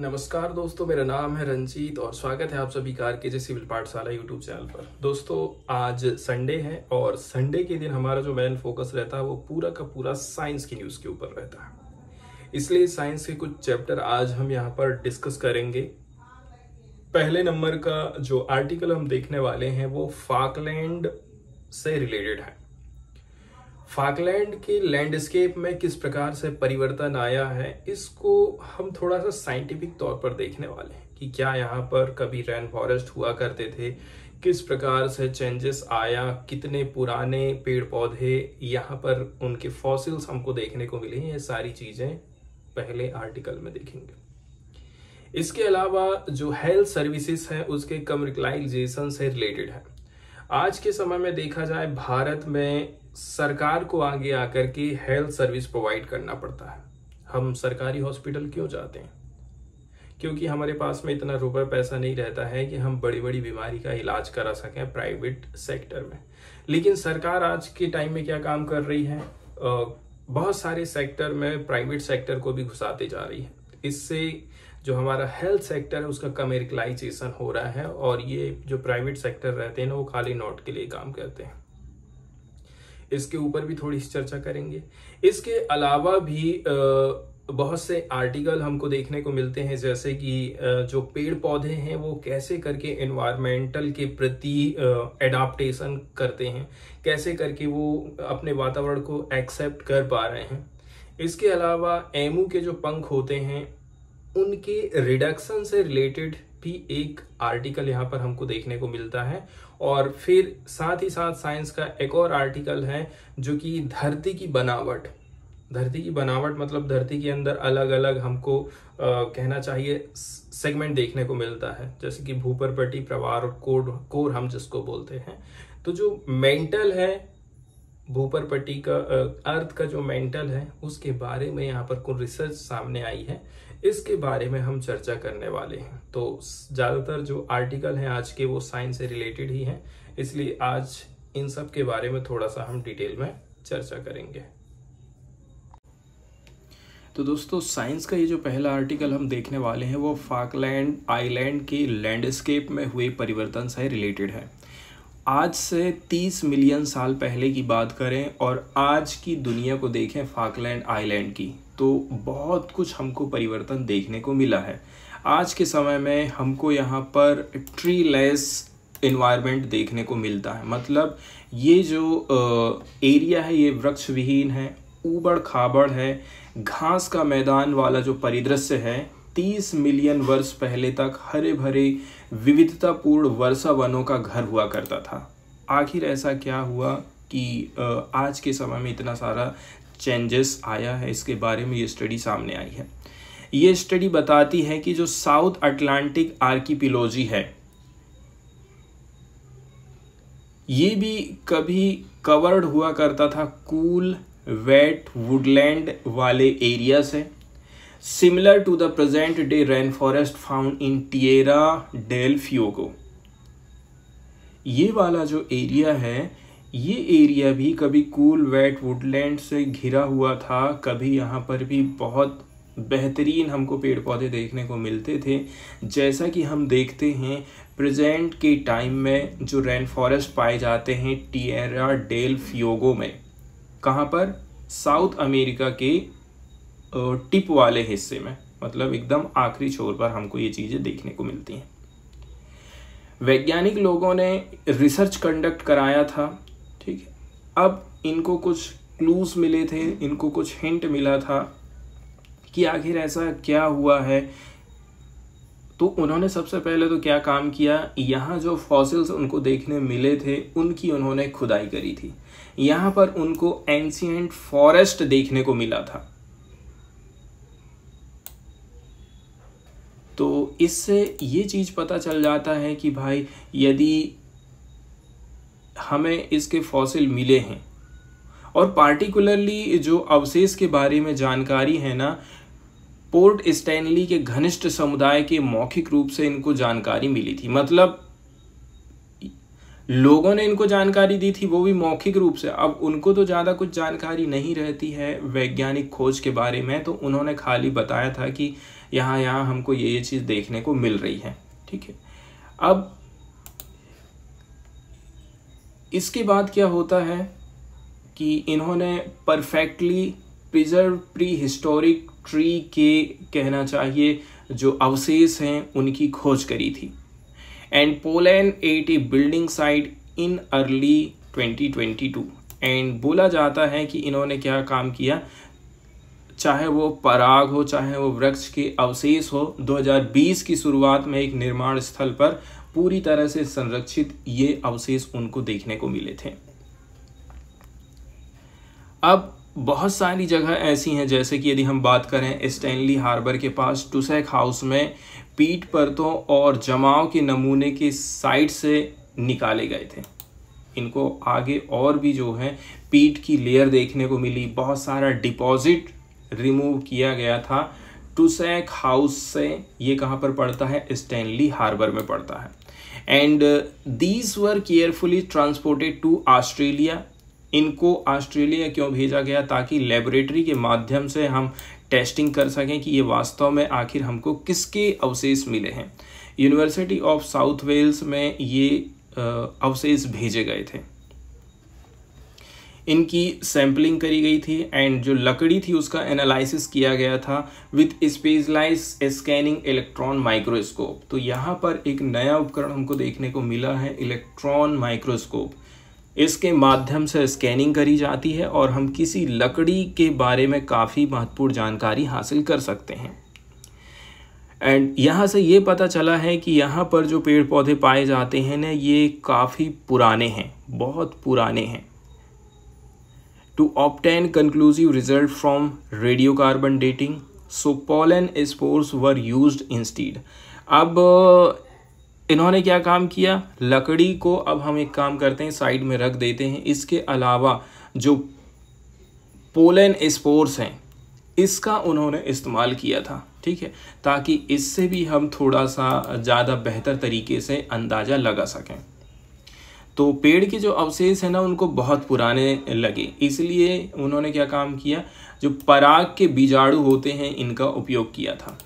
नमस्कार दोस्तों मेरा नाम है रंजीत और स्वागत है आप सभी कार के जे सिविल पाठशाला यूट्यूब चैनल पर दोस्तों आज संडे है और संडे के दिन हमारा जो मेन फोकस रहता है वो पूरा का पूरा साइंस की न्यूज़ के ऊपर रहता है इसलिए साइंस के कुछ चैप्टर आज हम यहाँ पर डिस्कस करेंगे पहले नंबर का जो आर्टिकल हम देखने वाले हैं वो फाकलैंड से रिलेटेड है फाकलैंड के लैंडस्केप में किस प्रकार से परिवर्तन आया है इसको हम थोड़ा सा साइंटिफिक तौर पर देखने वाले हैं कि क्या यहाँ पर कभी रेन फॉरेस्ट हुआ करते थे किस प्रकार से चेंजेस आया कितने पुराने पेड़ पौधे यहाँ पर उनके फॉसिल्स हमको देखने को मिले हैं ये सारी चीज़ें पहले आर्टिकल में देखेंगे इसके अलावा जो हेल्थ सर्विसेज है उसके कमर्कलाइजेशन से रिलेटेड है आज के समय में देखा जाए भारत में सरकार को आगे आकर के हेल्थ सर्विस प्रोवाइड करना पड़ता है हम सरकारी हॉस्पिटल क्यों जाते हैं क्योंकि हमारे पास में इतना रुपए पैसा नहीं रहता है कि हम बड़ी बड़ी बीमारी का इलाज करा सकें प्राइवेट सेक्टर में लेकिन सरकार आज के टाइम में क्या काम कर रही है बहुत सारे सेक्टर में प्राइवेट सेक्टर को भी घुसाते जा रही है इससे जो हमारा हेल्थ सेक्टर है उसका कमेरिकलाइजेशन हो रहा है और ये जो प्राइवेट सेक्टर रहते हैं ना वो खाली नोट के लिए काम करते हैं इसके ऊपर भी थोड़ी सी चर्चा करेंगे इसके अलावा भी बहुत से आर्टिकल हमको देखने को मिलते हैं जैसे कि जो पेड़ पौधे हैं वो कैसे करके इन्वायरमेंटल के प्रति एडाप्टेशन करते हैं कैसे करके वो अपने वातावरण को एक्सेप्ट कर पा रहे हैं इसके अलावा एमू के जो पंख होते हैं उनके रिडक्शन से रिलेटेड भी एक आर्टिकल यहाँ पर हमको देखने को मिलता है और फिर साथ ही साथ साइंस का एक और आर्टिकल है जो कि धरती की बनावट धरती की बनावट मतलब धरती के अंदर अलग अलग हमको आ, कहना चाहिए सेगमेंट देखने को मिलता है जैसे कि भूपरपट्टी प्रवार और कोर कोर हम जिसको बोलते हैं तो जो मेंटल है भूपरपट्टी का अर्थ का जो मेंटल है उसके बारे में यहाँ पर कुछ रिसर्च सामने आई है इसके बारे में हम चर्चा करने वाले हैं तो ज़्यादातर जो आर्टिकल हैं आज के वो साइंस से रिलेटेड ही हैं इसलिए आज इन सब के बारे में थोड़ा सा हम डिटेल में चर्चा करेंगे तो दोस्तों साइंस का ये जो पहला आर्टिकल हम देखने वाले हैं वो फाकलैंड आइलैंड की लैंडस्केप में हुए परिवर्तन से रिलेटेड है आज से 30 मिलियन साल पहले की बात करें और आज की दुनिया को देखें फाकलैंड आइलैंड की तो बहुत कुछ हमको परिवर्तन देखने को मिला है आज के समय में हमको यहाँ पर ट्री लेस इन्वायरमेंट देखने को मिलता है मतलब ये जो एरिया है ये वृक्ष विहीन है ऊबड़ खाबड़ है घास का मैदान वाला जो परिदृश्य है 30 मिलियन वर्ष पहले तक हरे भरे विविधतापूर्ण वर्षा वनों का घर हुआ करता था आखिर ऐसा क्या हुआ कि आज के समय में इतना सारा चेंजेस आया है इसके बारे में ये स्टडी सामने आई है ये स्टडी बताती है कि जो साउथ अटलांटिक आर्किपिलोजी है ये भी कभी कवर्ड हुआ करता था कूल वेट वुडलैंड वाले एरिया से similar to the present day rain forest found in Tierra del Fuego ये वाला जो एरिया है ये एरिया भी कभी कूल वेट वुडलैंड से घिरा हुआ था कभी यहाँ पर भी बहुत बेहतरीन हमको पेड़ पौधे देखने को मिलते थे जैसा कि हम देखते हैं प्रेजेंट के टाइम में जो रेन फॉरेस्ट पाए जाते हैं टीएरा डेल फियोगो में कहाँ पर साउथ अमेरिका के टिप वाले हिस्से में मतलब एकदम आखिरी छोर पर हमको ये चीज़ें देखने को मिलती हैं वैज्ञानिक लोगों ने रिसर्च कंडक्ट कराया था ठीक है अब इनको कुछ क्लूज मिले थे इनको कुछ हिंट मिला था कि आखिर ऐसा क्या हुआ है तो उन्होंने सबसे पहले तो क्या काम किया यहाँ जो फॉसिल्स उनको देखने मिले थे उनकी उन्होंने खुदाई करी थी यहाँ पर उनको एंशियंट फॉरेस्ट देखने को मिला था तो इससे ये चीज़ पता चल जाता है कि भाई यदि हमें इसके फॉसिल मिले हैं और पार्टिकुलरली जो अवशेष के बारे में जानकारी है ना पोर्ट स्टैनली के घनिष्ठ समुदाय के मौखिक रूप से इनको जानकारी मिली थी मतलब लोगों ने इनको जानकारी दी थी वो भी मौखिक रूप से अब उनको तो ज़्यादा कुछ जानकारी नहीं रहती है वैज्ञानिक खोज के बारे में तो उन्होंने खाली बताया था कि यहाँ यहाँ हमको ये ये चीज़ देखने को मिल रही है ठीक है अब इसके बाद क्या होता है कि इन्होंने perfectly preserve prehistoric tree के कहना चाहिए जो अवशेष हैं उनकी खोज करी थी and Poland at a building site in early 2022 and बोला जाता है कि इन्होंने क्या काम किया चाहे वो पराग हो चाहे वो वृक्ष के अवशेष हो 2020 की शुरुआत में एक निर्माण स्थल पर पूरी तरह से संरक्षित ये अवशेष उनको देखने को मिले थे अब बहुत सारी जगह ऐसी हैं जैसे कि यदि हम बात करें स्टैनली हार्बर के पास टूसैक हाउस में पीठ परतों और जमाव के नमूने के साइड से निकाले गए थे इनको आगे और भी जो है पीठ की लेयर देखने को मिली बहुत सारा डिपॉजिट रिमूव किया गया था टूसैक हाउस से ये कहाँ पर पड़ता है स्टैनली हार्बर में पड़ता है and these were carefully transported to Australia इनको ऑस्ट्रेलिया क्यों भेजा गया ताकि लेबोरेटरी के माध्यम से हम टेस्टिंग कर सकें कि ये वास्तव में आखिर हमको किसके अवशेष मिले हैं यूनिवर्सिटी ऑफ साउथ वेल्स में ये uh, अवशेष भेजे गए थे इनकी सैम्पलिंग करी गई थी एंड जो लकड़ी थी उसका एनालिसिस किया गया था with specialized scanning electron microscope तो यहाँ पर एक नया उपकरण हमको देखने को मिला है इलेक्ट्रॉन माइक्रोस्कोप इसके माध्यम से स्कैनिंग करी जाती है और हम किसी लकड़ी के बारे में काफ़ी महत्वपूर्ण जानकारी हासिल कर सकते हैं एंड यहाँ से ये पता चला है कि यहाँ पर जो पेड़ पौधे पाए जाते हैं ना ये काफ़ी पुराने हैं बहुत पुराने हैं to obtain conclusive result from radiocarbon dating so pollen spores were used instead अब uh, इन्होंने क्या काम किया लकड़ी को अब हम एक काम करते हैं साइड में रख देते हैं इसके अलावा जो पोलन स्पोर्स हैं इसका उन्होंने इस्तेमाल किया था ठीक है ताकि इससे भी हम थोड़ा सा ज़्यादा बेहतर तरीके से अंदाज़ा लगा सकें तो पेड़ के जो अवशेष हैं ना उनको बहुत पुराने लगे इसलिए उन्होंने क्या काम किया जो पराग के बीजाणु होते हैं इनका उपयोग किया था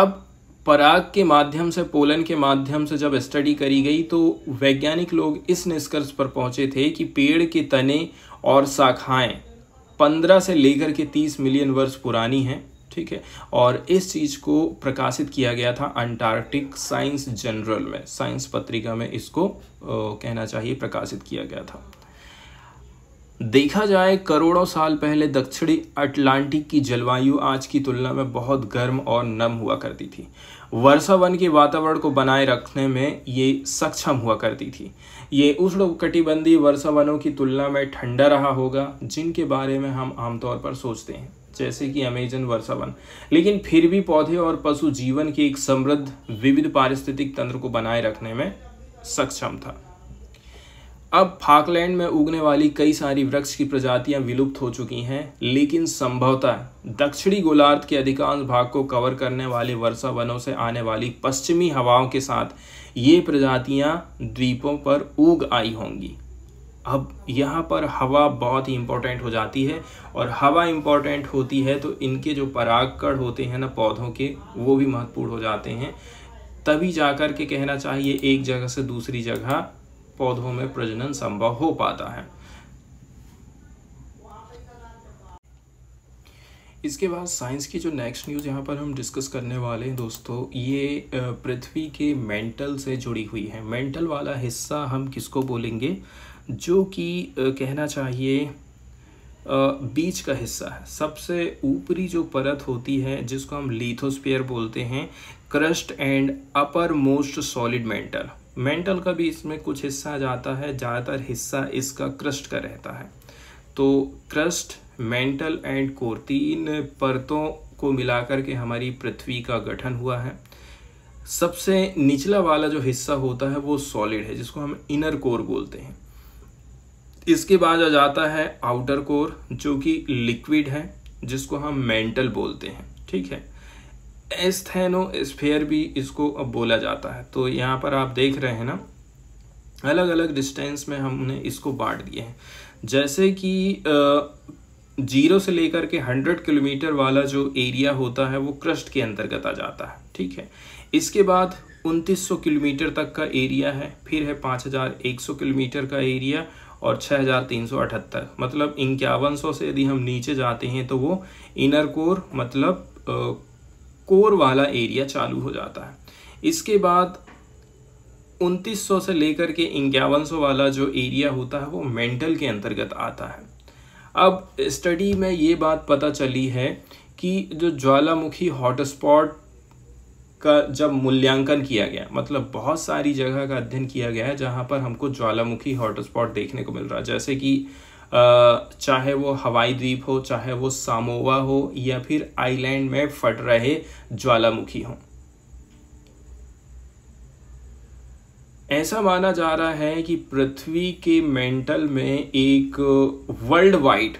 अब पराग के माध्यम से पोलन के माध्यम से जब स्टडी करी गई तो वैज्ञानिक लोग इस निष्कर्ष पर पहुंचे थे कि पेड़ के तने और शाखाएं 15 से लेकर के 30 मिलियन वर्ष पुरानी हैं ठीक है और इस चीज़ को प्रकाशित किया गया था अंटार्कटिक साइंस जनरल में साइंस पत्रिका में इसको ओ, कहना चाहिए प्रकाशित किया गया था देखा जाए करोड़ों साल पहले दक्षिणी अटलांटिक की जलवायु आज की तुलना में बहुत गर्म और नम हुआ करती थी वर्षा वन के वातावरण को बनाए रखने में ये सक्षम हुआ करती थी ये कटिबंधी वर्षा वनों की तुलना में ठंडा रहा होगा जिनके बारे में हम आमतौर पर सोचते हैं जैसे कि अमेजन वर्षावन लेकिन फिर भी पौधे और पशु जीवन के एक समृद्ध विविध पारिस्थितिक तंत्र को बनाए रखने में सक्षम था अब फाकलैंड में उगने वाली कई सारी वृक्ष की प्रजातियां विलुप्त हो चुकी हैं लेकिन संभवतः दक्षिणी गोलार्ध के अधिकांश भाग को कवर करने वाले वर्षा वनों से आने वाली पश्चिमी हवाओं के साथ ये प्रजातियां द्वीपों पर उग आई होंगी अब यहाँ पर हवा बहुत ही इम्पोर्टेंट हो जाती है और हवा इम्पोर्टेंट होती है तो इनके जो परागकण होते हैं ना पौधों के वो भी महत्वपूर्ण हो जाते हैं तभी जाकर के कहना चाहिए एक जगह से दूसरी जगह पौधों में प्रजनन संभव हो पाता है इसके बाद साइंस की जो नेक्स्ट न्यूज़ यहाँ पर हम डिस्कस करने वाले हैं दोस्तों ये पृथ्वी के मेंटल से जुड़ी हुई है मेंटल वाला हिस्सा हम किसको बोलेंगे जो कि कहना चाहिए बीच का हिस्सा है सबसे ऊपरी जो परत होती है जिसको हम लीथोस्पियर बोलते हैं crust and uppermost solid mantle mantle का भी इसमें कुछ हिस्सा जाता है ज़्यादातर हिस्सा इसका क्रस्ट का रहता है तो क्रस्ट मेंटल एंड कोर तीन परतों को मिलाकर के हमारी पृथ्वी का गठन हुआ है सबसे निचला वाला जो हिस्सा होता है वो सॉलिड है जिसको हम इनर कोर बोलते हैं इसके बाद आ जाता है आउटर कोर जो कि लिक्विड है जिसको हम मेंटल बोलते हैं ठीक है एस्थेनो स्फेयर भी इसको अब बोला जाता है तो यहाँ पर आप देख रहे हैं ना अलग अलग डिस्टेंस में हमने इसको बांट दिए हैं जैसे कि जीरो से लेकर के हंड्रेड किलोमीटर वाला जो एरिया होता है वो क्रस्ट के अंतर्गत आ जाता है ठीक है इसके बाद उनतीस किलोमीटर तक का एरिया है फिर है पाँच किलोमीटर का एरिया और 6378 मतलब इक्यावन से यदि हम नीचे जाते हैं तो वो इनर कोर मतलब कोर वाला एरिया चालू हो जाता है इसके बाद 2900 से लेकर के इक्यावन वाला जो एरिया होता है वो मेंटल के अंतर्गत आता है अब स्टडी में ये बात पता चली है कि जो ज्वालामुखी हॉटस्पॉट का जब मूल्यांकन किया गया मतलब बहुत सारी जगह का अध्ययन किया गया है जहाँ पर हमको ज्वालामुखी हॉटस्पॉट देखने को मिल रहा है जैसे कि चाहे वो हवाई द्वीप हो चाहे वो सामोवा हो या फिर आइलैंड में फट रहे ज्वालामुखी हों ऐसा माना जा रहा है कि पृथ्वी के मेंटल में एक वर्ल्ड वाइड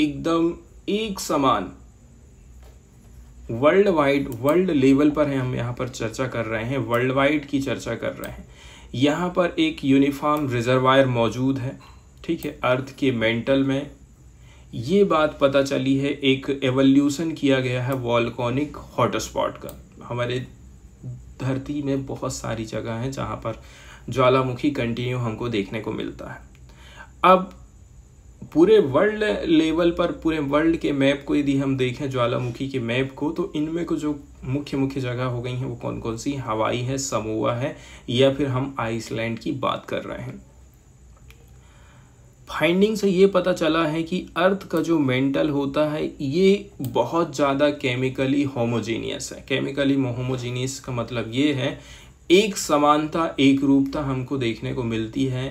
एकदम एक समान वर्ल्ड वाइड वर्ल्ड लेवल पर हम यहाँ पर चर्चा कर रहे हैं वर्ल्ड वाइड की चर्चा कर रहे हैं यहाँ पर एक यूनिफॉर्म रिजर्वायर मौजूद है ठीक है अर्थ के मेंटल में ये बात पता चली है एक एवोल्यूशन किया गया है वॉलकॉनिक हॉटस्पॉट का हमारे धरती में बहुत सारी जगह हैं जहाँ पर ज्वालामुखी कंटिन्यू हमको देखने को मिलता है अब पूरे वर्ल्ड लेवल पर पूरे वर्ल्ड के मैप को यदि हम देखें ज्वालामुखी के मैप को तो इनमें को जो मुख्य मुख्य जगह हो गई हैं वो कौन कौन सी हवाई है समोआ है या फिर हम आइसलैंड की बात कर रहे हैं फाइंडिंग से ये पता चला है कि अर्थ का जो मेंटल होता है ये बहुत ज़्यादा केमिकली होमोजेनियस है केमिकली होमोजेनियस का मतलब ये है एक समानता एक रूपता हमको देखने को मिलती है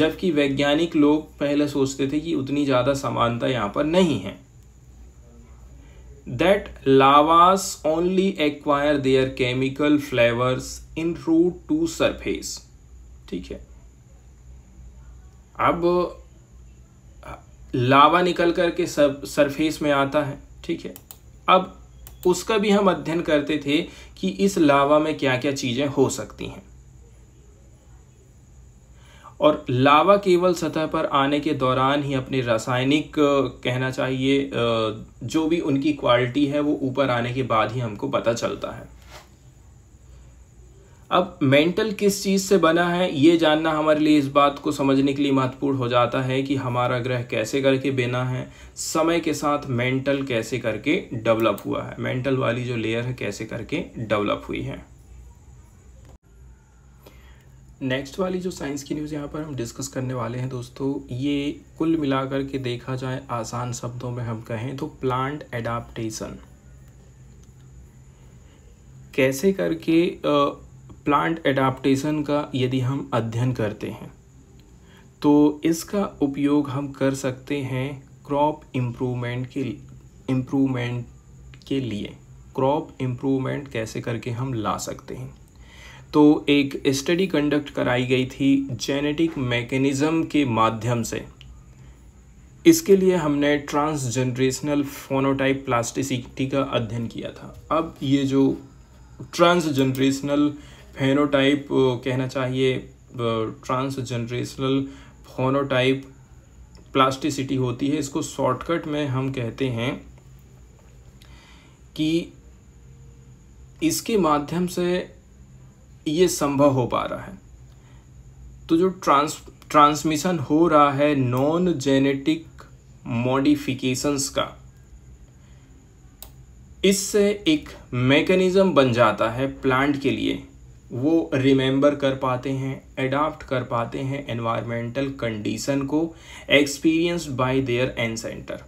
जबकि वैज्ञानिक लोग पहले सोचते थे कि उतनी ज़्यादा समानता यहां पर नहीं है that lavas only acquire their chemical flavours en route to surface ठीक है अब लावा निकल करके सरफेस में आता है ठीक है अब उसका भी हम अध्ययन करते थे कि इस लावा में क्या क्या चीज़ें हो सकती हैं और लावा केवल सतह पर आने के दौरान ही अपने रासायनिक कहना चाहिए जो भी उनकी क्वालिटी है वो ऊपर आने के बाद ही हमको पता चलता है अब मेंटल किस चीज़ से बना है ये जानना हमारे लिए इस बात को समझने के लिए महत्वपूर्ण हो जाता है कि हमारा ग्रह कैसे करके बना है समय के साथ मेंटल कैसे करके डेवलप हुआ है मेंटल वाली जो लेयर है कैसे करके डेवलप हुई है नेक्स्ट वाली जो साइंस की न्यूज़ यहाँ पर हम डिस्कस करने वाले हैं दोस्तों ये कुल मिलाकर के देखा जाए आसान शब्दों में हम कहें तो प्लांट एडाप्टेशन कैसे करके आ, प्लांट एडाप्टेशन का यदि हम अध्ययन करते हैं तो इसका उपयोग हम कर सकते हैं क्रॉप इम्प्रूवमेंट के इम्प्रूवमेंट के लिए क्रॉप इम्प्रूवमेंट कैसे करके हम ला सकते हैं तो एक स्टडी कंडक्ट कराई गई थी जेनेटिक मैकेनिज़्म के माध्यम से इसके लिए हमने ट्रांसजेनरेशनल फोनोटाइप प्लास्टिसिटी का अध्ययन किया था अब ये जो ट्रांसजेनरेशनल फेनोटाइप uh, कहना चाहिए ट्रांसजनरेशनल फोनोटाइप प्लास्टिसिटी होती है इसको शॉर्टकट में हम कहते हैं कि इसके माध्यम से ये संभव हो पा रहा है तो जो ट्रांस ट्रांसमिशन हो रहा है नॉन जेनेटिक मॉडिफिकेशंस का इससे एक मैकेनिज्म बन जाता है प्लांट के लिए वो रिमेंबर कर पाते हैं एडाप्ट कर पाते हैं एनवायरमेंटल कंडीशन को experience by their ancestor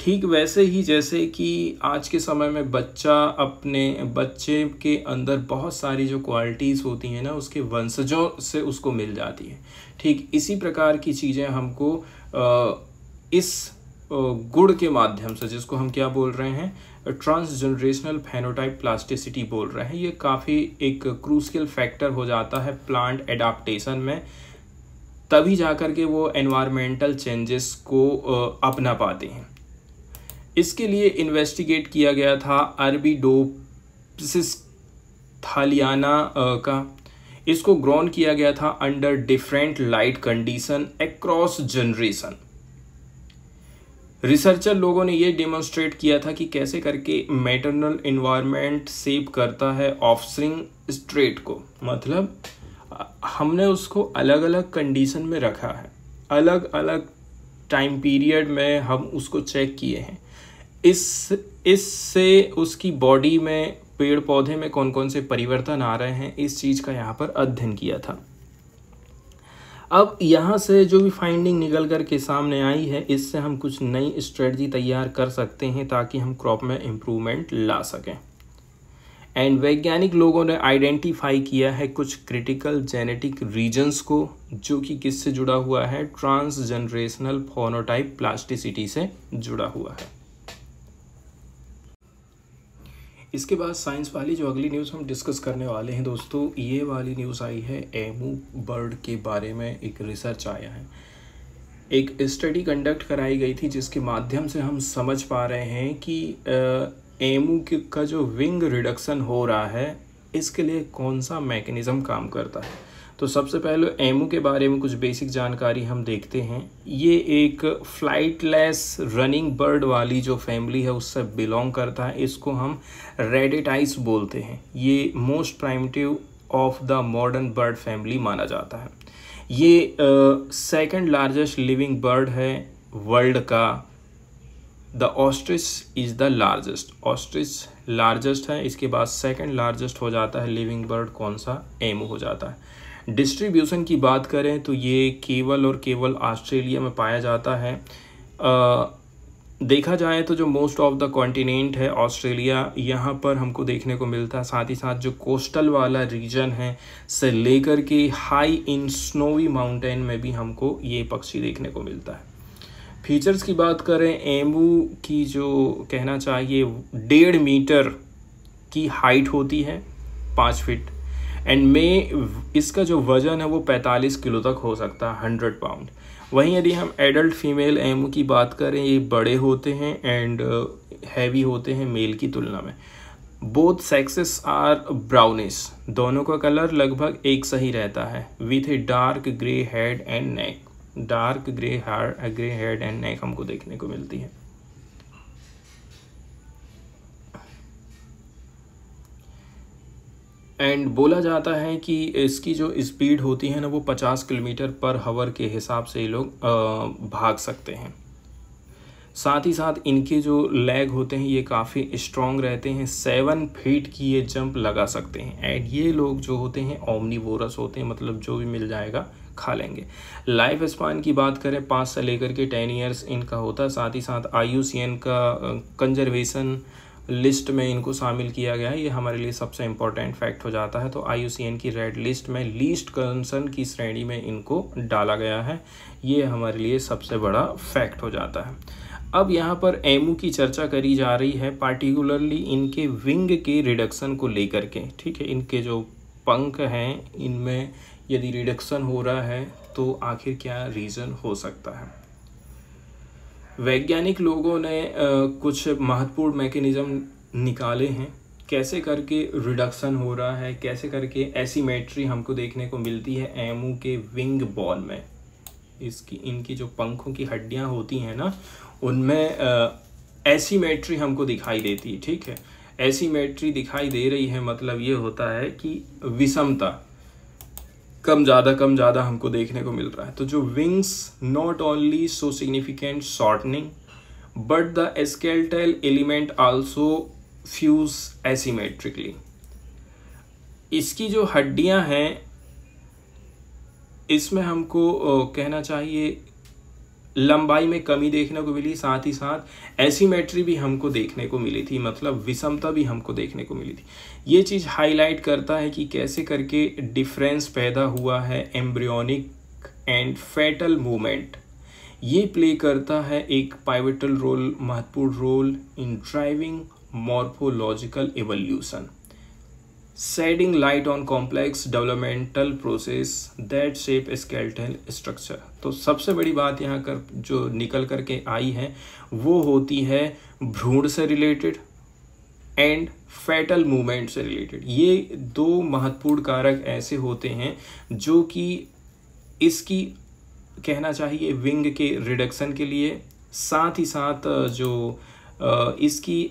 ठीक वैसे ही जैसे कि आज के समय में बच्चा अपने बच्चे के अंदर बहुत सारी जो क्वालिटीज़ होती हैं ना उसके वंशजों से उसको मिल जाती है ठीक इसी प्रकार की चीज़ें हमको इस गुड़ के माध्यम से जिसको हम क्या बोल रहे हैं ट्रांसजनरेशनल फेनोटाइप प्लास्टिसिटी बोल रहे हैं ये काफ़ी एक क्रूसियल फैक्टर हो जाता है प्लांट एडाप्टेशन में तभी जा कर के वो एनवायरमेंटल चेंजेस को अपना पाते हैं इसके लिए इन्वेस्टिगेट किया गया था अरबी डोपसिस थालियाना का इसको ग्रोन किया गया था under different light condition across generation researcher लोगों ने ये डेमोन्स्ट्रेट किया था कि कैसे करके मैटरनल इन्वायरमेंट सेव करता है ऑफसरिंग स्ट्रेट को मतलब हमने उसको अलग अलग कंडीशन में रखा है अलग अलग टाइम पीरियड में हम उसको चेक किए हैं इस इससे उसकी बॉडी में पेड़ पौधे में कौन कौन से परिवर्तन आ रहे हैं इस चीज़ का यहाँ पर अध्ययन किया था अब यहाँ से जो भी फाइंडिंग निकल कर के सामने आई है इससे हम कुछ नई स्ट्रेटजी तैयार कर सकते हैं ताकि हम क्रॉप में इम्प्रूवमेंट ला सकें एंड वैज्ञानिक लोगों ने आइडेंटिफाई किया है कुछ क्रिटिकल जेनेटिक रीजन्स को जो कि किससे जुड़ा हुआ है ट्रांसजनरेशनल फोनोटाइप प्लास्टिसिटी से जुड़ा हुआ है इसके बाद साइंस वाली जो अगली न्यूज़ हम डिस्कस करने वाले हैं दोस्तों ये वाली न्यूज़ आई है एमू बर्ड के बारे में एक रिसर्च आया है एक स्टडी कंडक्ट कराई गई थी जिसके माध्यम से हम समझ पा रहे हैं कि एमू का जो विंग रिडक्शन हो रहा है इसके लिए कौन सा मैकेनिज़्म काम करता है तो सबसे पहले एमू के बारे में कुछ बेसिक जानकारी हम देखते हैं ये एक फ्लाइटलेस रनिंग बर्ड वाली जो फैमिली है उससे बिलोंग करता है इसको हम रेडिटाइस बोलते हैं ये most primitive of the modern bird family माना जाता है ये सेकंड लार्जेस्ट लिविंग बर्ड है वर्ल्ड का the ostrich is the largest ostrich largest है इसके बाद सेकंड लार्जेस्ट हो जाता है लिविंग बर्ड कौन सा एमू हो जाता है डिस्ट्रीब्यूशन की बात करें तो ये केवल और केवल ऑस्ट्रेलिया में पाया जाता है आ, देखा जाए तो जो मोस्ट ऑफ द कॉन्टिनेंट है ऑस्ट्रेलिया यहाँ पर हमको देखने को मिलता है साथ ही साथ जो कोस्टल वाला रीजन है से लेकर के हाई इन स्नोवी माउंटेन में भी हमको ये पक्षी देखने को मिलता है फीचर्स की बात करें एम्बू की जो कहना चाहिए डेढ़ मीटर की हाइट होती है पाँच फिट एंड मे इसका जो वज़न है वो 45 किलो तक हो सकता है 100 पाउंड वहीं यदि हम एडल्ट फीमेल एम की बात करें ये बड़े होते हैं एंड हैवी uh, होते हैं मेल की तुलना में बोथ सेक्सेस आर ब्राउनिश दोनों का कलर लगभग एक सा ही रहता है with a dark grey head and neck dark grey हार ग्रे हेड एंड नेक हमको देखने को मिलती है एंड बोला जाता है कि इसकी जो स्पीड होती है ना वो 50 किलोमीटर पर हवर के हिसाब से ये लोग भाग सकते हैं साथ ही साथ इनके जो लेग होते हैं ये काफ़ी स्ट्रॉन्ग रहते हैं सेवन फीट की ये जंप लगा सकते हैं एंड ये लोग जो होते हैं ओमनी होते हैं मतलब जो भी मिल जाएगा खा लेंगे लाइफ स्पान की बात करें पाँच से लेकर के टेन ईयर्स इनका होता है साथ ही साथ आई का कंजर्वेशन लिस्ट में इनको शामिल किया गया है ये हमारे लिए सबसे इम्पोर्टेंट फैक्ट हो जाता है तो आई की रेड लिस्ट में लीस्ट कंसर्न की श्रेणी में इनको डाला गया है ये हमारे लिए सबसे बड़ा फैक्ट हो जाता है अब यहाँ पर एमू की चर्चा करी जा रही है पार्टिकुलरली इनके विंग के रिडक्शन को लेकर के ठीक है इनके जो पंख हैं इनमें यदि रिडक्शन हो रहा है तो आखिर क्या रीज़न हो सकता है वैज्ञानिक लोगों ने कुछ महत्वपूर्ण मैकेनिज्म निकाले हैं कैसे करके रिडक्शन हो रहा है कैसे करके एसीमेट्री हमको देखने को मिलती है एमओ के विंग बॉल में इसकी इनकी जो पंखों की हड्डियां होती हैं ना उनमें एसीमेट्री हमको दिखाई देती है ठीक है एसीमेट्री दिखाई दे रही है मतलब ये होता है कि विषमता कम ज़्यादा कम ज़्यादा हमको देखने को मिल रहा है तो जो wings not only show significant shortening but the skeletal element also fuse asymmetrically इसकी जो हड्डियां हैं इसमें हमको कहना चाहिए लंबाई में कमी देखने को मिली साथ ही साथ एसीमेट्री भी हमको देखने को मिली थी मतलब विषमता भी हमको देखने को मिली थी ये चीज़ हाईलाइट करता है कि कैसे करके डिफरेंस पैदा हुआ है एम्ब्रियोनिक एंड फैटल मूवमेंट ये प्ले करता है एक पाइवेटल रोल महत्वपूर्ण role in driving morphological evolution shedding light on complex developmental process that shape skeletal structure तो सबसे बड़ी बात यहाँ कर जो निकल करके आई है वो होती है भ्रूण से रिलेटेड एंड फैटल मूवमेंट से रिलेटेड ये दो महत्वपूर्ण कारक ऐसे होते हैं जो कि इसकी कहना चाहिए विंग के रिडक्शन के लिए साथ ही साथ जो इसकी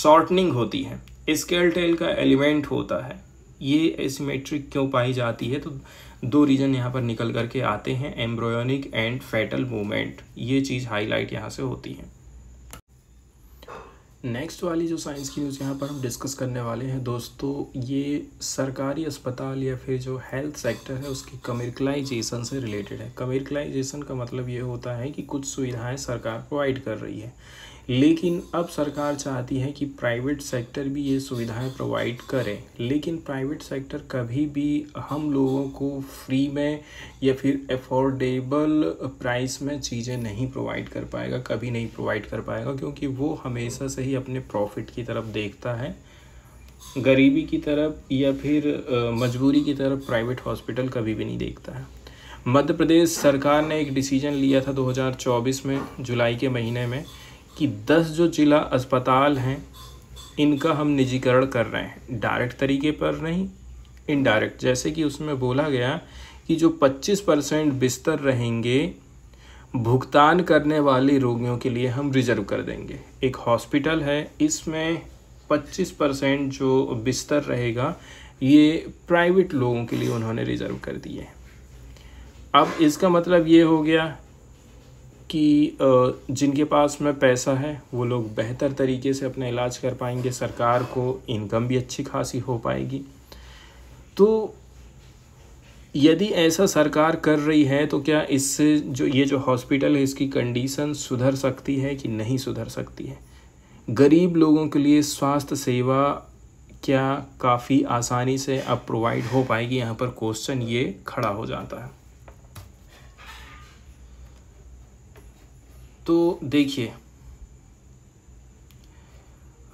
शॉर्टनिंग होती है स्केल्टेल का एलिमेंट होता है ये एसिमेट्रिक क्यों पाई जाती है तो दो रीज़न यहाँ पर निकल करके आते हैं एम्ब्रोयोनिक एंड फैटल मूवमेंट ये चीज़ हाईलाइट यहाँ से होती है नेक्स्ट वाली जो साइंस की न्यूज़ यहाँ पर हम डिस्कस करने वाले हैं दोस्तों ये सरकारी अस्पताल या फिर जो हेल्थ सेक्टर है उसकी कमर्कलाइजेशन से रिलेटेड है कमर्कलाइजेशन का मतलब ये होता है कि कुछ सुविधाएं सरकार प्रोवाइड कर रही है लेकिन अब सरकार चाहती है कि प्राइवेट सेक्टर भी ये सुविधाएं प्रोवाइड करे लेकिन प्राइवेट सेक्टर कभी भी हम लोगों को फ्री में या फिर अफोर्डेबल प्राइस में चीज़ें नहीं प्रोवाइड कर पाएगा कभी नहीं प्रोवाइड कर पाएगा क्योंकि वो हमेशा से ही अपने प्रॉफिट की तरफ देखता है गरीबी की तरफ या फिर मजबूरी की तरफ प्राइवेट हॉस्पिटल कभी भी नहीं देखता है मध्य प्रदेश सरकार ने एक डिसीजन लिया था 2024 में जुलाई के महीने में कि 10 जो जिला अस्पताल हैं इनका हम निजीकरण कर रहे हैं डायरेक्ट तरीके पर नहीं इनडायरेक्ट जैसे कि उसमें बोला गया कि जो 25 परसेंट बिस्तर रहेंगे भुगतान करने वाले रोगियों के लिए हम रिजर्व कर देंगे एक हॉस्पिटल है इसमें 25 परसेंट जो बिस्तर रहेगा ये प्राइवेट लोगों के लिए उन्होंने रिज़र्व कर दिए अब इसका मतलब ये हो गया कि जिनके पास में पैसा है वो लोग बेहतर तरीके से अपना इलाज कर पाएंगे सरकार को इनकम भी अच्छी खासी हो पाएगी तो यदि ऐसा सरकार कर रही है तो क्या इससे जो ये जो हॉस्पिटल है इसकी कंडीशन सुधर सकती है कि नहीं सुधर सकती है गरीब लोगों के लिए स्वास्थ्य सेवा क्या काफ़ी आसानी से अब प्रोवाइड हो पाएगी यहाँ पर क्वेश्चन ये खड़ा हो जाता है तो देखिए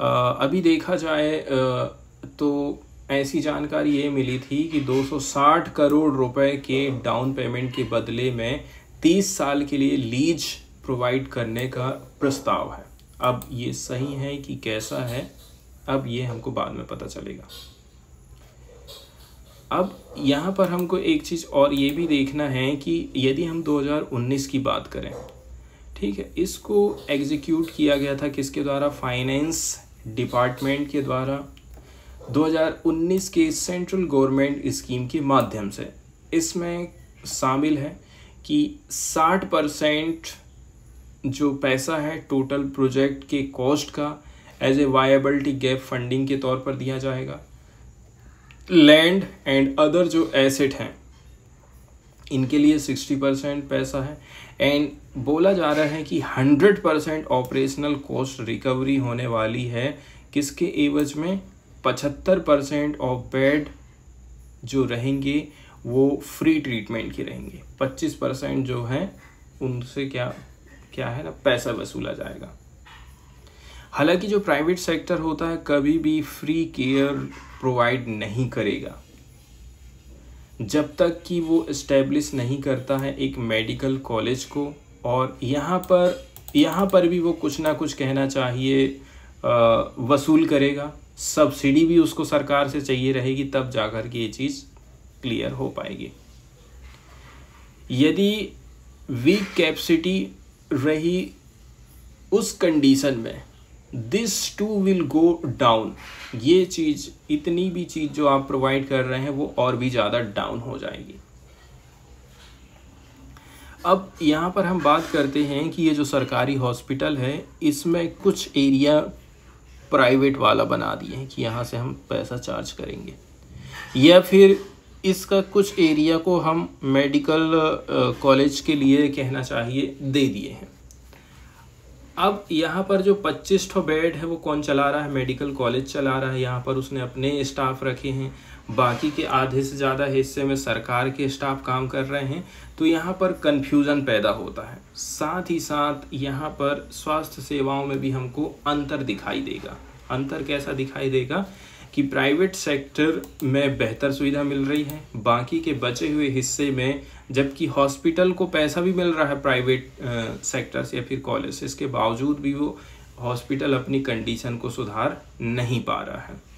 अभी देखा जाए तो ऐसी जानकारी ये मिली थी कि 260 करोड़ रुपए के डाउन पेमेंट के बदले में 30 साल के लिए लीज प्रोवाइड करने का प्रस्ताव है अब ये सही है कि कैसा है अब ये हमको बाद में पता चलेगा अब यहाँ पर हमको एक चीज़ और ये भी देखना है कि यदि हम 2019 की बात करें ठीक है इसको एग्जीक्यूट किया गया था किसके द्वारा फाइनेंस डिपार्टमेंट के द्वारा 2019 के सेंट्रल गवर्नमेंट स्कीम के माध्यम से इसमें शामिल है कि 60 परसेंट जो पैसा है टोटल प्रोजेक्ट के कॉस्ट का as a viability gap funding के तौर पर दिया जाएगा लैंड एंड अदर जो एसेट हैं इनके लिए 60 परसेंट पैसा है एंड बोला जा रहा है कि 100 परसेंट ऑपरेशनल कॉस्ट रिकवरी होने वाली है किसके एवज में पचहत्तर परसेंट ऑफ बेड जो रहेंगे वो फ्री ट्रीटमेंट के रहेंगे 25 परसेंट जो है उनसे क्या क्या है ना पैसा वसूला जाएगा हालांकि जो प्राइवेट सेक्टर होता है कभी भी फ्री केयर प्रोवाइड नहीं करेगा जब तक कि वो इस्टेब्लिश नहीं करता है एक मेडिकल कॉलेज को और यहाँ पर यहाँ पर भी वो कुछ ना कुछ कहना चाहिए वसूल करेगा सब्सिडी भी उसको सरकार से चाहिए रहेगी तब जाकर के ये चीज़ क्लियर हो पाएगी यदि वीक कैपेसिटी रही उस कंडीशन में this too will go down ये चीज़ इतनी भी चीज़ जो आप प्रोवाइड कर रहे हैं वो और भी ज़्यादा डाउन हो जाएगी अब यहाँ पर हम बात करते हैं कि ये जो सरकारी हॉस्पिटल है इसमें कुछ एरिया प्राइवेट वाला बना दिए हैं कि यहाँ से हम पैसा चार्ज करेंगे या फिर इसका कुछ एरिया को हम मेडिकल कॉलेज के लिए कहना चाहिए दे दिए हैं अब यहाँ पर जो पच्चीस ठो बेड है वो कौन चला रहा है मेडिकल कॉलेज चला रहा है यहाँ पर उसने अपने स्टाफ रखे हैं बाकी के आधे से ज़्यादा हिस्से में सरकार के स्टाफ काम कर रहे हैं तो यहाँ पर कन्फ्यूज़न पैदा होता है साथ ही साथ यहाँ पर स्वास्थ्य सेवाओं में भी हमको अंतर दिखाई देगा अंतर कैसा दिखाई देगा कि प्राइवेट सेक्टर में बेहतर सुविधा मिल रही है बाकी के बचे हुए हिस्से में जबकि हॉस्पिटल को पैसा भी मिल रहा है प्राइवेट सेक्टर्स या फिर कॉलेज के इसके बावजूद भी वो हॉस्पिटल अपनी कंडीशन को सुधार नहीं पा रहा है